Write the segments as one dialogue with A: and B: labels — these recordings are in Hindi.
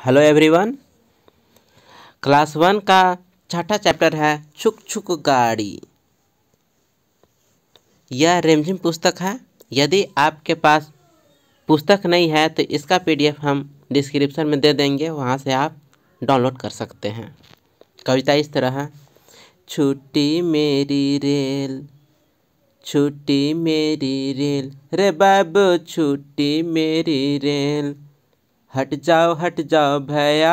A: हेलो एवरीवन क्लास वन का छठा चैप्टर है छुक छुक गाड़ी यह रेमझिम पुस्तक है यदि आपके पास पुस्तक नहीं है तो इसका पीडीएफ हम डिस्क्रिप्शन में दे देंगे वहाँ से आप डाउनलोड कर सकते हैं कविता इस तरह है छुट्टी मेरी रेल छुट्टी मेरी रेल रे बाबू छुट्टी मेरी रेल हट जाओ हट जाओ भैया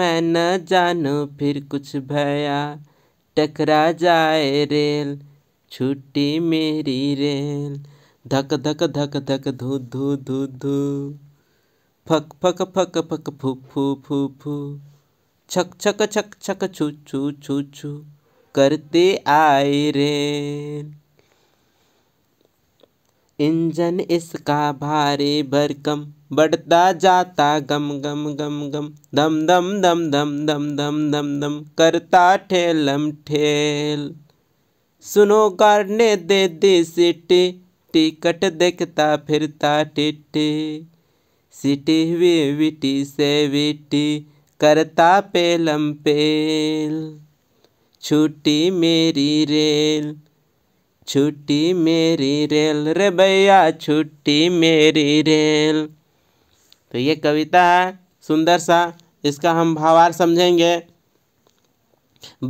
A: मैं न जानू फिर कुछ भैया टकरा जाए रेल छुट्टी मेरी रेल धक धक धक धक धू धू धू धू फक फक फक फक फू फू फू फू छक छक छक छक छू छू छू छू करते आए रेल इंजन इसका भारी भरकम बढ़ता जाता गम गम गम गम दम दम दम दम दम दम दम दम करता ठेलम ठेल सुनो ने दे दी सिटी टिकट देखता फिरता टिटी सिटी वी विटी से विटी करता पेलम पेल छुट्टी मेरी रेल छुट्टी मेरी रेल रे भैया छुट्टी मेरी रेल तो ये कविता है सुंदर सा इसका हम भावार समझेंगे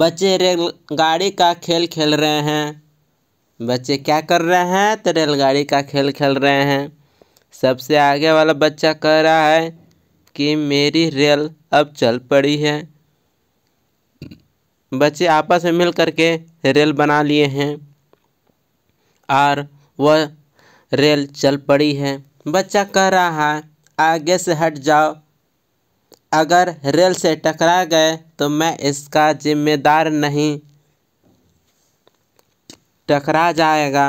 A: बच्चे रेलगाड़ी का खेल खेल रहे हैं बच्चे क्या कर रहे हैं तो रेलगाड़ी का खेल खेल रहे हैं सबसे आगे वाला बच्चा कह रहा है कि मेरी रेल अब चल पड़ी है बच्चे आपस में मिल करके रेल बना लिए हैं और वह रेल चल पड़ी है बच्चा कह रहा है आगे से हट जाओ अगर रेल से टकरा गए तो मैं इसका जिम्मेदार नहीं टकरा जाएगा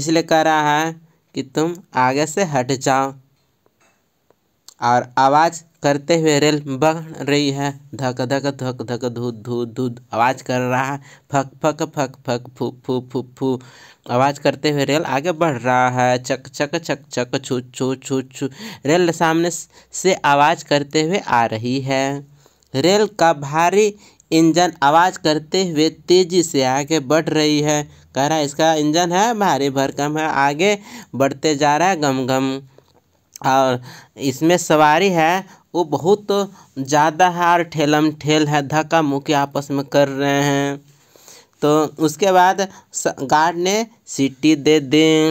A: इसलिए कह रहा है कि तुम आगे से हट जाओ और आवाज करते हुए रेल बह रही है धक धक धक धक धू धू धू आवाज कर रहा है फक फक फक फक फू फू फू फू आवाज करते हुए रेल आगे बढ़ रहा है चक चक चक चक छू छू छू छू रेल सामने से आवाज करते हुए आ रही है रेल का भारी इंजन आवाज करते हुए तेजी से आगे बढ़ रही है कह रहा है इसका इंजन है भारी भरकम है आगे बढ़ते जा रहा है गम गम और इसमें सवारी है वो बहुत ज़्यादा है और ठेलम ठेल है धक्का मुक्की आपस में कर रहे हैं तो उसके बाद गार्ड ने सीटी दे दी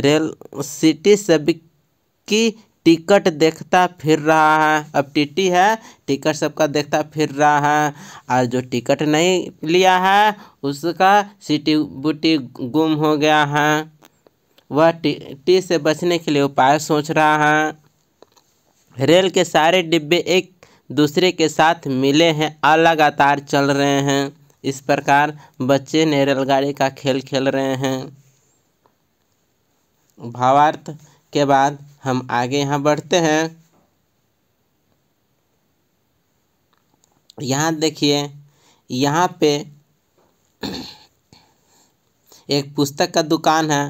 A: रेल सीटी सबकी टिकट देखता फिर रहा है अब टीटी है टिकट सबका देखता फिर रहा है और जो टिकट नहीं लिया है उसका सीटी बूटी गुम हो गया है वह टी से बचने के लिए उपाय सोच रहा है रेल के सारे डिब्बे एक दूसरे के साथ मिले हैं और लगातार चल रहे हैं इस प्रकार बच्चे ने रेलगाड़ी का खेल खेल रहे हैं भावार्थ के बाद हम आगे यहाँ बढ़ते हैं यहाँ देखिए यहाँ पे एक पुस्तक का दुकान है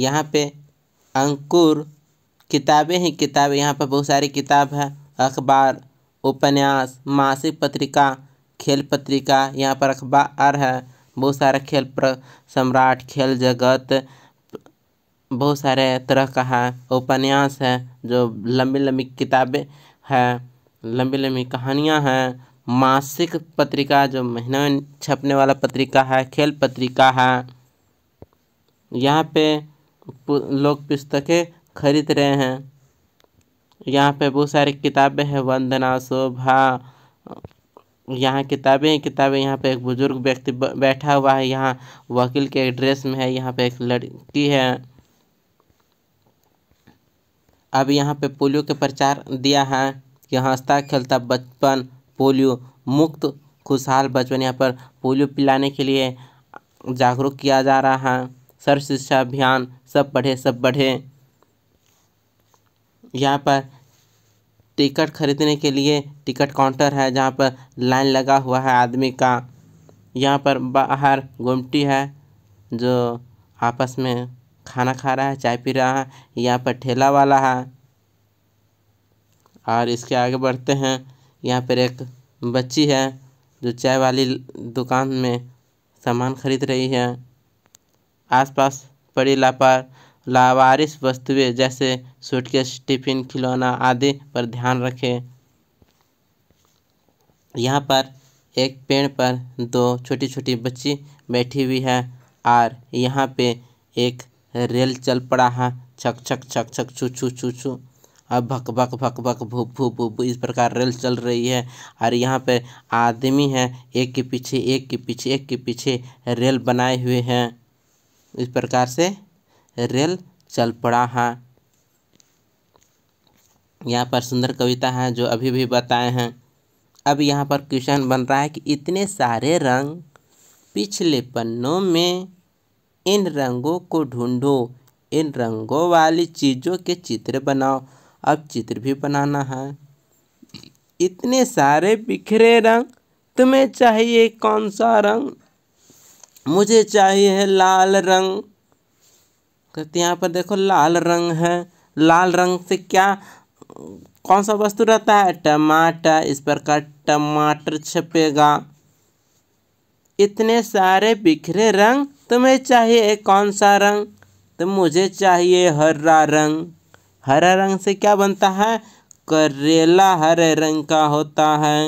A: यहाँ पे अंकुर किताबें ही किताबें यहाँ पर बहुत सारी किताब है अखबार उपन्यास मासिक पत्रिका खेल पत्रिका यहाँ पर अखबार है बहुत सारा खेल प्र सम्राट खेल जगत बहुत सारे तरह का है उपन्यास है जो लंबी लंबी किताबें है लंबी लंबी कहानियाँ हैं मासिक पत्रिका जो महीने में छपने वाला पत्रिका है खेल पत्रिका है यहाँ पे लोग पुस्तकें खरीद रहे हैं यहाँ पे बहुत सारी किताबें हैं वंदना शोभा यहाँ किताबें ही किताबें यहाँ पे एक बुजुर्ग व्यक्ति बैठा हुआ है यहाँ वकील के ड्रेस में है यहाँ पे एक लड़की है अब यहाँ पे पोलियो के प्रचार दिया है कि हंसता खेलता बचपन पोलियो मुक्त खुशहाल बचपन यहाँ पर पोलियो पिलाने के लिए जागरूक किया जा रहा है सर्व शिक्षा अभियान सब पढ़े सब बढ़े यहाँ पर टिकट खरीदने के लिए टिकट काउंटर है जहाँ पर लाइन लगा हुआ है आदमी का यहाँ पर बाहर गुमटी है जो आपस में खाना खा रहा है चाय पी रहा है यहाँ पर ठेला वाला है और इसके आगे बढ़ते हैं यहाँ पर एक बच्ची है जो चाय वाली दुकान में सामान खरीद रही है आसपास पड़ी लापा लावारिस वस्तुएं जैसे सूटकेस टिफिन खिलौना आदि पर ध्यान रखें यहाँ पर एक पेड़ पर दो छोटी छोटी बच्ची बैठी हुई है और यहाँ पे एक रेल चल पड़ा है छक छक छक छक छू छू छू छू और भक भक भक भक भू भू भू भू इस प्रकार रेल चल रही है और यहाँ पे आदमी है एक के पीछे एक के पीछे एक के पीछे रेल बनाए हुए हैं इस प्रकार से रेल चल पड़ा है यहाँ पर सुंदर कविता है जो अभी भी बताए हैं अब यहाँ पर क्वेश्चन बन रहा है कि इतने सारे रंग पिछले पन्नों में इन रंगों को ढूंढो इन रंगों वाली चीज़ों के चित्र बनाओ अब चित्र भी बनाना है इतने सारे बिखरे रंग तुम्हें चाहिए कौन सा रंग मुझे चाहिए लाल रंग कहते यहाँ पर देखो लाल रंग है लाल रंग से क्या कौन सा वस्तु रहता है टमाटर इस प्रकार टमाटर छपेगा इतने सारे बिखरे रंग तुम्हें चाहिए कौन सा रंग तो मुझे चाहिए हरा रंग हरा रंग से क्या बनता है करेला हरे रंग का होता है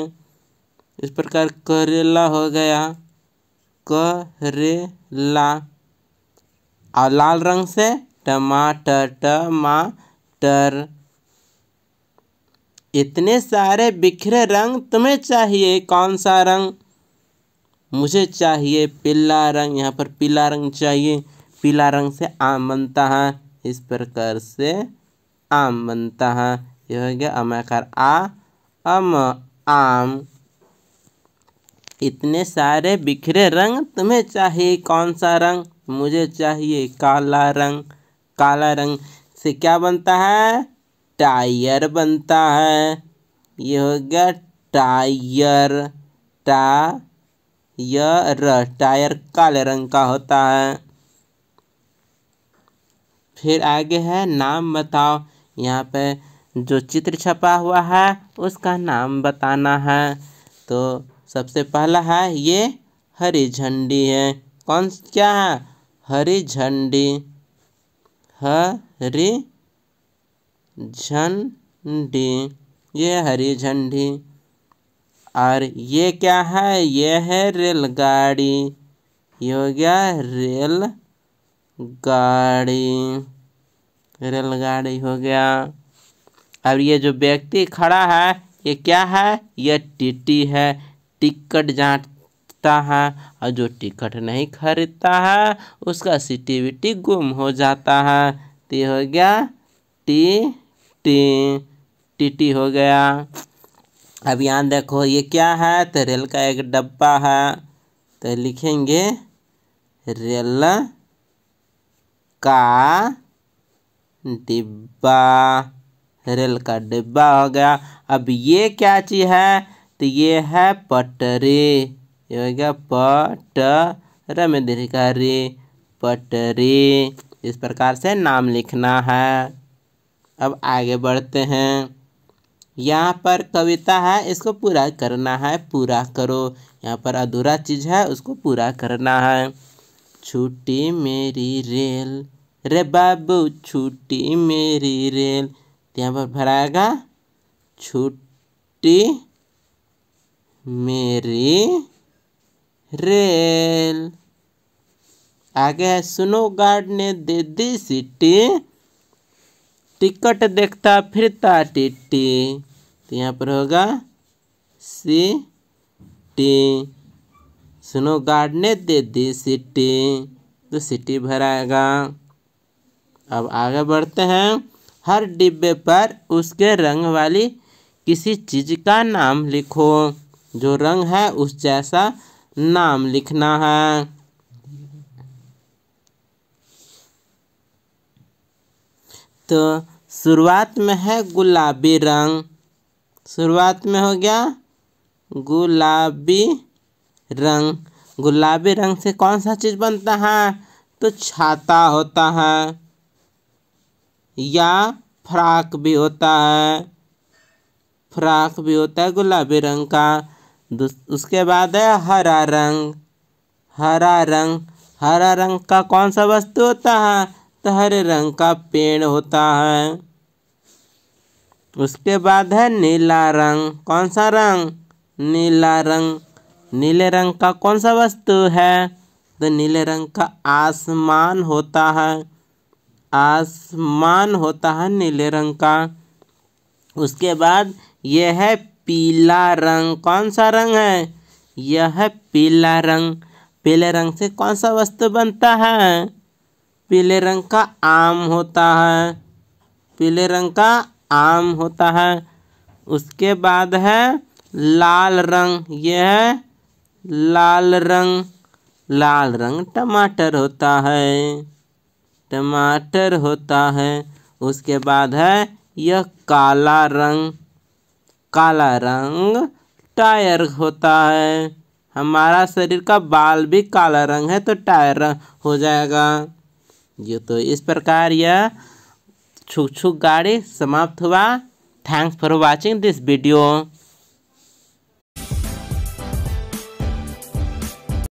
A: इस प्रकार करेला हो गया करेला और लाल रंग से टमाटर टमाटर इतने सारे बिखरे रंग तुम्हें चाहिए कौन सा रंग मुझे चाहिए पीला रंग यहाँ पर पीला रंग चाहिए पीला रंग से आम बनता है इस प्रकार से आम बनता है यह हो गया अमाकार आ अम आम इतने सारे बिखरे रंग तुम्हें चाहिए कौन सा रंग मुझे चाहिए काला रंग काला रंग से क्या बनता है टायर बनता है ये हो गया टायर टा यर टायर काले रंग का होता है फिर आगे है नाम बताओ यहाँ पे जो चित्र छपा हुआ है उसका नाम बताना है तो सबसे पहला है ये हरी झंडी है कौन क्या है हरी झंडी हरी झंडी ये हरी झंडी और ये क्या है ये है रेलगाड़ी ये हो गया रेल गाड़ी रेलगाड़ी हो गया अब ये जो व्यक्ति खड़ा है ये क्या है ये टीटी है टिकट जाँटता है और जो टिकट नहीं खरीदता है उसका टी गुम हो जाता है तो हो गया टी टी टी टी हो गया अब यहाँ देखो ये क्या है तो रेल का एक डब्बा है तो लिखेंगे रेल का डिब्बा रेल का डिब्बा हो गया अब ये क्या चीज़ है तो ये है पटरे ये हो गया में दीर्घ रे पटरे इस प्रकार से नाम लिखना है अब आगे बढ़ते हैं यहाँ पर कविता है इसको पूरा करना है पूरा करो यहाँ पर अधूरा चीज़ है उसको पूरा करना है छुट्टी मेरी रेल रे बाबू छुट्टी मेरी रेल यहाँ पर भराएगा छुट्टी मेरी रेल आगे है स्नो गार्ड ने दे दी सिटी टिकट देखता फिरता टिट्टी तो यहाँ पर होगा सी टी स्नो गार्ड ने दे दी सिटी तो सिटी भराएगा अब आगे बढ़ते हैं हर डिब्बे पर उसके रंग वाली किसी चीज़ का नाम लिखो जो रंग है उस जैसा नाम लिखना है तो शुरुआत में है गुलाबी रंग शुरुआत में हो गया गुलाबी रंग गुलाबी रंग से कौन सा चीज़ बनता है तो छाता होता है या फ्राक भी होता है फ्राक भी होता है गुलाबी रंग का उसके बाद है हरा रंग हरा रंग हरा रंग का कौन सा वस्तु होता है तो हरे रंग का पेड़ होता है उसके बाद है नीला रंग कौन सा रंग नीला रंग नीले रंग का कौन सा वस्तु है तो नीले रंग का आसमान होता है आसमान होता है नीले रंग का उसके बाद यह है पीला रंग कौन सा रंग है यह है पीला रंग पीले रंग से कौन सा वस्तु बनता है पीले रंग का आम होता है पीले रंग का आम होता है उसके बाद है लाल रंग यह है लाल रंग लाल रंग टमाटर होता है टमाटर होता है उसके बाद है यह काला रंग काला रंग टायर होता है हमारा शरीर का बाल भी काला रंग है तो टायर हो जाएगा ये तो इस प्रकार यह छुक छुक गाड़ी समाप्त हुआ thanks for watching this video